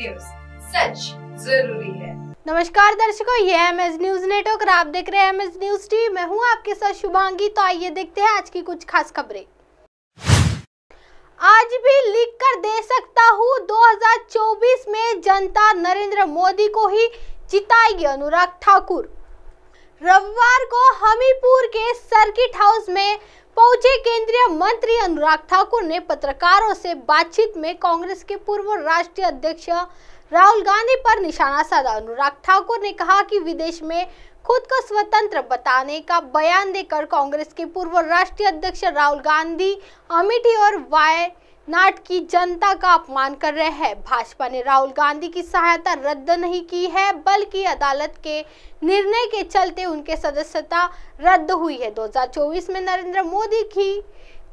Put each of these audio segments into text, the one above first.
news सच जरूरी है नमस्कार दर्शकों ये एम एस न्यूज नेटवर्क और आप देख रहे हैं एम एस न्यूज टीवी मैं हूँ आपके साथ शुभांगी तो आइए देखते हैं आज की कुछ खास खबरें आज भी लिख कर दे सकता हूँ 2024 में जनता नरेंद्र मोदी को ही जिताएगी अनुराग ठाकुर रविवार को हमीपुर के सर्किट हाउस में पहुंचे केंद्रीय मंत्री अनुराग ठाकुर ने पत्रकारों से बातचीत में कांग्रेस के पूर्व राष्ट्रीय अध्यक्ष राहुल गांधी पर निशाना साधा अनुराग ठाकुर ने कहा कि विदेश में खुद को स्वतंत्र बताने का बयान देकर कांग्रेस के पूर्व राष्ट्रीय अध्यक्ष राहुल गांधी अमेठी और वाई नाट की जनता का अपमान कर रहे हैं भाजपा ने राहुल गांधी की सहायता रद्द नहीं की है बल्कि अदालत के निर्णय के चलते उनके सदस्यता रद्द हुई है 2024 में नरेंद्र मोदी की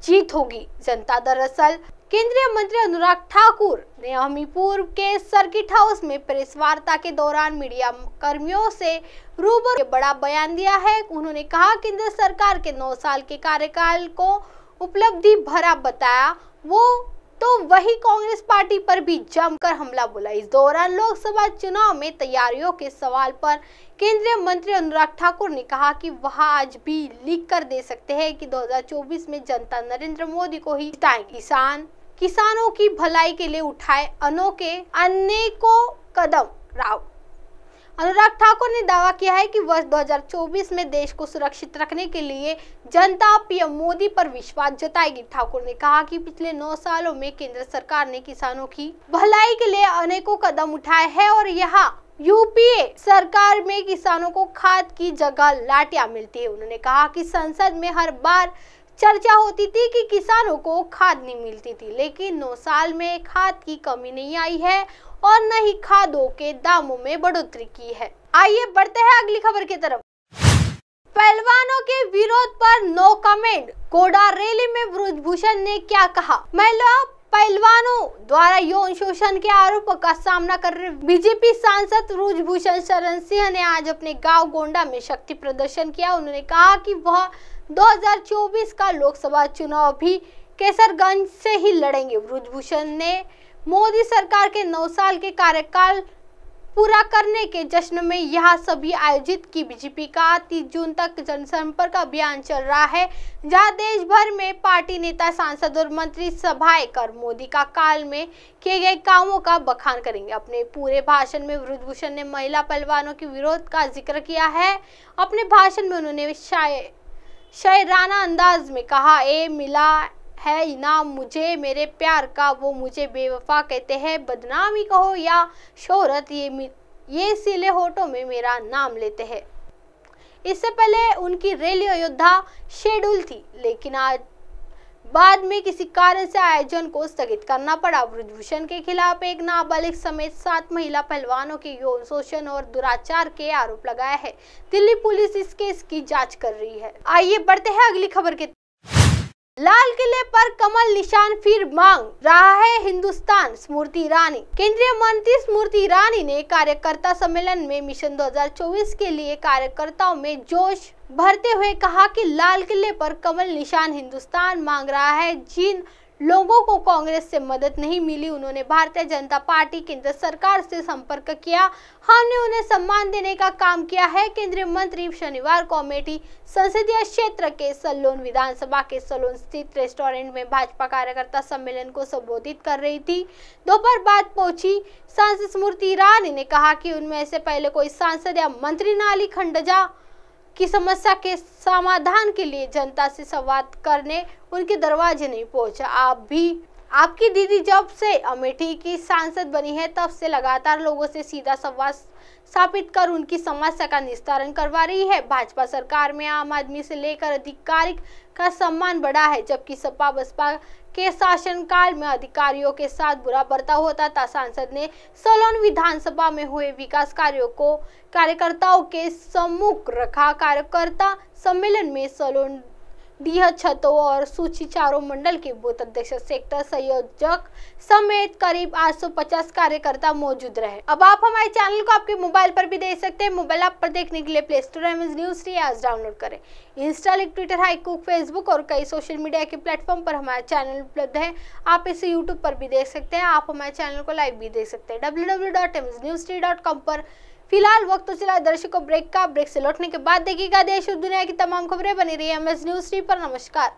जीत होगी जनता दरअसल केंद्रीय मंत्री अनुराग ठाकुर ने हमीपुर के सर्किट हाउस में प्रेस वार्ता के दौरान मीडिया कर्मियों से रूबर बड़ा बयान दिया है उन्होंने कहा केंद्र सरकार के नौ साल के कार्यकाल को उपलब्धि भरा बताया वो तो वही कांग्रेस पार्टी पर भी जमकर हमला बोला इस दौरान लोकसभा चुनाव में तैयारियों के सवाल पर केंद्रीय मंत्री अनुराग ठाकुर ने कहा कि वह आज भी लिख कर दे सकते हैं कि 2024 में जनता नरेंद्र मोदी को ही जिताएंगे किसान किसानों की भलाई के लिए उठाए अनोखे अनेकों कदम राव अनुराग ठाकुर ने दावा किया है कि वर्ष 2024 में देश को सुरक्षित रखने के लिए जनता पीएम मोदी पर विश्वास जताएगी ठाकुर ने कहा कि पिछले नौ सालों में केंद्र सरकार ने किसानों की भलाई के लिए अनेकों कदम उठाए हैं और यहाँ यूपीए सरकार में किसानों को खाद की जगह लाटिया मिलती है उन्होंने कहा कि संसद में हर बार चर्चा होती थी कि किसानों को खाद नहीं मिलती थी लेकिन नौ साल में खाद की कमी नहीं आई है और न ही खादों के दामों में बढ़ोतरी की है आइए बढ़ते हैं अगली खबर की तरफ पहलवानों के विरोध पर नो कमेंट कोडा रैली में ब्रजभूषण ने क्या कहा महिला पहलवानों द्वारा यौन शोषण के आरोपों का सामना कर रहे बीजेपी सांसद ब्रजभूषण शरण सिंह ने आज अपने गांव गोंडा में शक्ति प्रदर्शन किया उन्होंने कहा कि वह 2024 का लोकसभा चुनाव भी केसरगंज से ही लड़ेंगे ब्रजभूषण ने मोदी सरकार के नौ साल के कार्यकाल पूरा करने के जश्न में यह सभी आयोजित की बीजेपी का तीस जून तक जनसंपर्क अभियान चल रहा है जहाँ देश भर में पार्टी नेता सांसद और मंत्री सभाएं कर मोदी का काल में किए गए कामों का बखान करेंगे अपने पूरे भाषण में वृद्धभूषण ने महिला पहलवानों के विरोध का जिक्र किया है अपने भाषण में उन्होंने शायराना अंदाज में कहा ए मिला है इनाम मुझे मेरे प्यार का वो मुझे बेवफा कहते हैं बदनामी कहो या शोहरत ये ये सिले होठों में मेरा नाम लेते हैं इससे पहले उनकी रैली अयोध्या शेड्यूल थी लेकिन आज बाद में किसी कारण से आयोजन को स्थगित करना पड़ा ब्रजभूषण के खिलाफ एक नाबालिग समेत सात महिला पहलवानों के यौन शोषण और दुराचार के आरोप लगाया है दिल्ली पुलिस इस केस की जांच कर रही है आइए बढ़ते हैं अगली खबर के लाल किले पर कमल निशान फिर मांग रहा है हिंदुस्तान स्मृति ईरानी केंद्रीय मंत्री स्मृति ईरानी ने कार्यकर्ता सम्मेलन में मिशन 2024 के लिए कार्यकर्ताओं में जोश भरते हुए कहा कि लाल किले पर कमल निशान हिंदुस्तान मांग रहा है जिन लोगों को कांग्रेस से मदद नहीं मिली उन्होंने भारतीय जनता पार्टी केंद्र सरकार से संपर्क किया हमने उन्हें सम्मान देने का काम किया है केंद्रीय मंत्री शनिवार को अमेठी संसदीय क्षेत्र के सलोन विधानसभा के सलोन स्थित रेस्टोरेंट में भाजपा कार्यकर्ता सम्मेलन को संबोधित कर रही थी दोपहर बाद पहुंची सांसद स्मृति ईरानी ने कहा कि उनमें से पहले कोई सांसद या मंत्री नाली खंडजा की समस्या के समाधान के लिए जनता से संवाद करने उनके दरवाजे नहीं पहुंचा आप भी आपकी दीदी जब से अमेठी की सांसद बनी है तब से लगातार लोगों से सीधा संवाद स्थापित कर उनकी समस्या का निस्तारण करवा रही है भाजपा सरकार में आम आदमी से लेकर अधिकारिक का सम्मान बढ़ा है जबकि सपा बसपा के शासनकाल में अधिकारियों के साथ बुरा बर्ताव होता था सांसद ने सोलन विधानसभा में हुए विकास कार्यों को कार्यकर्ताओं के सम्मुख रखा कार्यकर्ता सम्मेलन में सोलन डी छतो और सूची चारों मंडल के बूथ अध्यक्ष सेक्टर संयोजक समेत करीब 850 कार्यकर्ता मौजूद रहे अब आप हमारे चैनल को आपके मोबाइल पर भी देख सकते हैं मोबाइल ऐप पर देखने के लिए play store M news three आज डाउनलोड करें इंस्टा लिख ट्विटर हाईकुक फेसबुक और कई सोशल मीडिया के प्लेटफॉर्म पर हमारा चैनल उपलब्ध है आप इसे यूट्यूब पर भी देख सकते हैं आप हमारे चैनल को लाइव भी देख सकते हैं डब्ल्यू पर फिलहाल वक्त तो चला दर्शकों ब्रेक का ब्रेक से लौटने के बाद देखिएगा देश और दुनिया की तमाम खबरें बनी रही एम एस न्यूज थ्री पर नमस्कार